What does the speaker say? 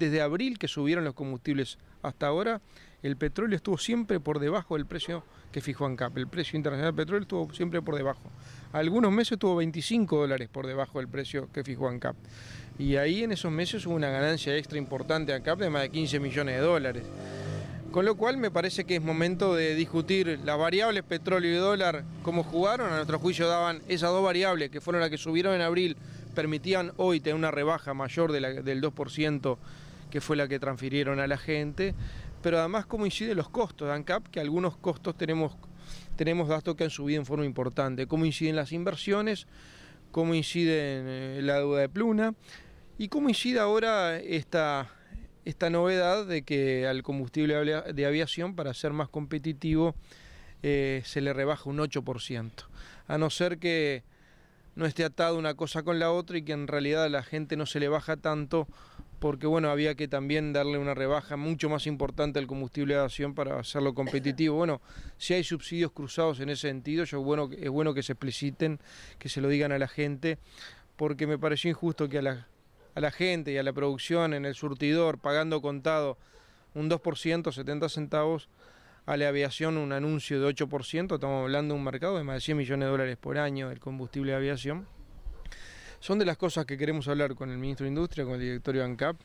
desde abril que subieron los combustibles hasta ahora, el petróleo estuvo siempre por debajo del precio que fijó ANCAP. El precio internacional del petróleo estuvo siempre por debajo. Algunos meses estuvo 25 dólares por debajo del precio que fijó ANCAP. Y ahí en esos meses hubo una ganancia extra importante a ANCAP de más de 15 millones de dólares. Con lo cual me parece que es momento de discutir las variables petróleo y dólar, cómo jugaron. A nuestro juicio daban esas dos variables que fueron las que subieron en abril, permitían hoy tener una rebaja mayor del 2% que fue la que transfirieron a la gente, pero además cómo inciden los costos de ANCAP, que algunos costos tenemos, tenemos gastos que han subido en forma importante, cómo inciden las inversiones, cómo inciden eh, la deuda de Pluna y cómo incide ahora esta, esta novedad de que al combustible de aviación, para ser más competitivo, eh, se le rebaja un 8%, a no ser que no esté atado una cosa con la otra y que en realidad a la gente no se le baja tanto porque bueno, había que también darle una rebaja mucho más importante al combustible de aviación para hacerlo competitivo. Bueno, si hay subsidios cruzados en ese sentido, yo bueno, es bueno que se expliciten, que se lo digan a la gente, porque me pareció injusto que a la, a la gente y a la producción en el surtidor, pagando contado un 2%, 70 centavos, a la aviación un anuncio de 8%, estamos hablando de un mercado de más de 100 millones de dólares por año del combustible de aviación son de las cosas que queremos hablar con el ministro de Industria, con el directorio ANCAP,